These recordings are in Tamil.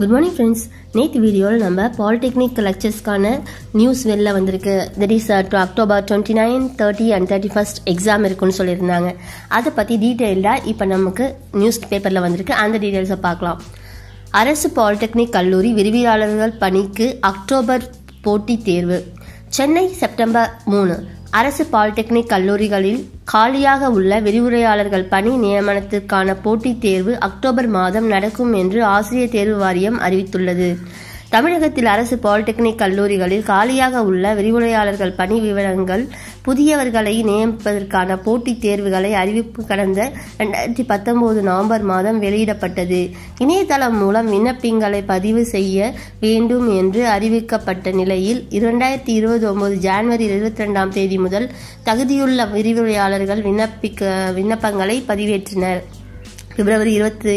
குட் மார்னிங் ஃப்ரெண்ட்ஸ் நேற்று வீடியோவில் நம்ம பாலிடெக்னிக் லெக்சர்ஸ்க்கான நியூஸ் வெளில வந்திருக்கு that is October twenty nine thirty and thirty first exam இருக்குன்னு சொல்லியிருந்தாங்க அதை பற்றி டீட்டெயில்டாக இப்போ நமக்கு நியூஸ் பேப்பரில் வந்திருக்கு அந்த டீட்டெயில்ஸை பார்க்கலாம் அரசு பாலிடெக்னிக் கல்லூரி விரிவியாளர்கள் பணிக்கு அக்டோபர் போட்டி தேர்வு சென்னை செப்டம்பர் மூணு அரசு பாலிடெக்னிக் கல்லூரிகளில் காலியாக உள்ள விரிவுரையாளர்கள் பணி நியமனத்திற்கான போட்டித் தேர்வு அக்டோபர் மாதம் நடக்கும் என்று ஆசிரியர் தேர்வு வாரியம் அறிவித்துள்ளது தமிழகத்தில் அரசு பாலிடெக்னிக் கல்லூரிகளில் காலியாக உள்ள விரிவுரையாளர்கள் பணி விவரங்கள் புதியவர்களை நியமிப்பதற்கான போட்டித் தேர்வுகளை அறிவிப்பு கடந்த ரெண்டாயிரத்தி பத்தொன்பது நவம்பர் மாதம் வெளியிடப்பட்டது இணையதளம் மூலம் விண்ணப்பங்களை பதிவு செய்ய வேண்டும் என்று அறிவிக்கப்பட்ட நிலையில் இரண்டாயிரத்தி இருபது ஒன்பது ஜான்வரி இருபத்தி ரெண்டாம் தேதி முதல் தகுதியுள்ள விரிவுரையாளர்கள் விண்ணப்பிக்க விண்ணப்பங்களை பதிவேற்றினர் பிப்ரவரி இருபத்தி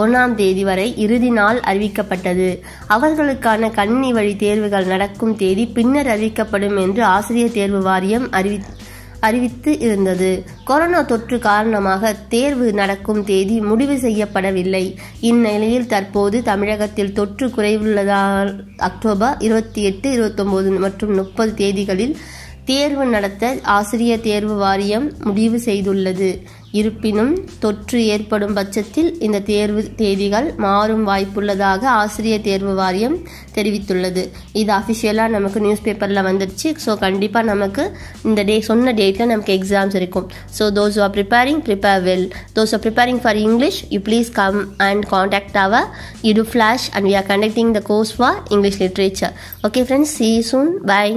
ஒன்றாம் தேதி வரை இறுதி நாள் அறிவிக்கப்பட்டது அவர்களுக்கான கணினி வழி தேர்வுகள் நடக்கும் தேதி பின்னர் அறிவிக்கப்படும் என்று ஆசிரியர் தேர்வு வாரியம் அறிவி அறிவித்து இருந்தது கொரோனா தொற்று காரணமாக தேர்வு நடக்கும் தேதி முடிவு செய்யப்படவில்லை இந்நிலையில் தற்போது தமிழகத்தில் தொற்று குறைவுள்ளதால் அக்டோபர் இருபத்தி எட்டு இருபத்தொம்போது மற்றும் முப்பது தேதிகளில் தேர்வு நடத்த ஆசிரியர் தேர்வு வாரியம் முடிவு செய்துள்ளது இருப்பினும் தொற்று ஏற்படும் பட்சத்தில் இந்த தேர்வு தேதிகள் மாறும் வாய்ப்புள்ளதாக ஆசிரியர் தேர்வு வாரியம் தெரிவித்துள்ளது இது அஃபிஷியலாக நமக்கு நியூஸ் பேப்பரில் வந்துடுச்சு ஸோ கண்டிப்பாக நமக்கு இந்த டே சொன்ன டேட்டில் நமக்கு எக்ஸாம்ஸ் இருக்கும் so those are preparing prepare well those are preparing for English you please come and contact our Edu Flash and we are conducting the course for English literature okay friends see soon bye